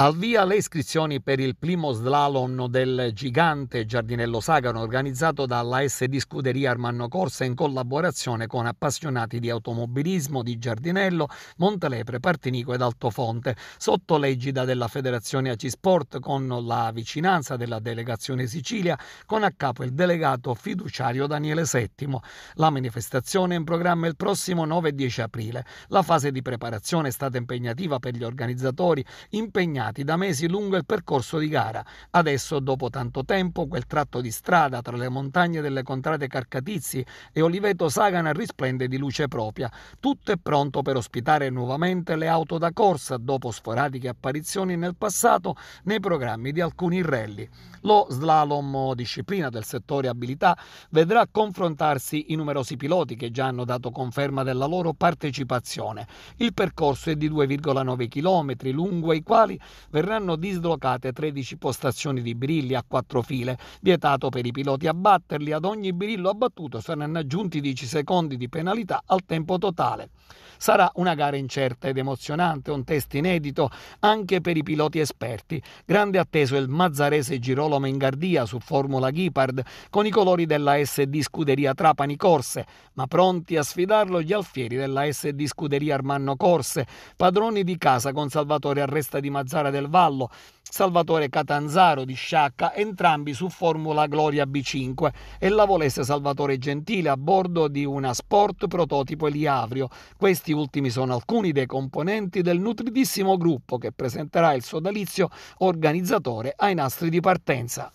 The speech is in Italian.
Al via le iscrizioni per il primo slalom del gigante Giardinello Sagano organizzato dalla SD Scuderia Armanno Corsa in collaborazione con appassionati di automobilismo di Giardinello, Montelepre, Partinico ed Altofonte, sotto l'egida della Federazione AC Sport con la vicinanza della delegazione Sicilia con a capo il delegato fiduciario Daniele Settimo. La manifestazione è in programma il prossimo 9 e 10 aprile. La fase di preparazione è stata impegnativa per gli organizzatori impegnati impegnati da mesi lungo il percorso di gara. Adesso, dopo tanto tempo, quel tratto di strada tra le montagne delle contrade Carcatizzi e Oliveto Sagana risplende di luce propria. Tutto è pronto per ospitare nuovamente le auto da corsa dopo sforatiche apparizioni nel passato nei programmi di alcuni rally. Lo slalom, disciplina del settore abilità, vedrà confrontarsi i numerosi piloti che già hanno dato conferma della loro partecipazione. Il percorso è di 2,9 km, lungo i quali verranno dislocate 13 postazioni di birilli a quattro file, vietato per i piloti a batterli, ad ogni birillo abbattuto saranno aggiunti 10 secondi di penalità al tempo totale. Sarà una gara incerta ed emozionante, un test inedito anche per i piloti esperti. Grande atteso il mazzarese Girolamo Gardia su Formula Ghipard con i colori della SD Scuderia Trapani Corse, ma pronti a sfidarlo gli alfieri della SD Scuderia Armanno Corse, padroni di casa con Salvatore Arresta di Mazzara Chiara del Vallo, Salvatore Catanzaro di Sciacca, entrambi su Formula Gloria B5 e la volesse Salvatore Gentile a bordo di una Sport prototipo Eliavrio. Questi ultimi sono alcuni dei componenti del nutridissimo gruppo che presenterà il sodalizio organizzatore ai nastri di partenza.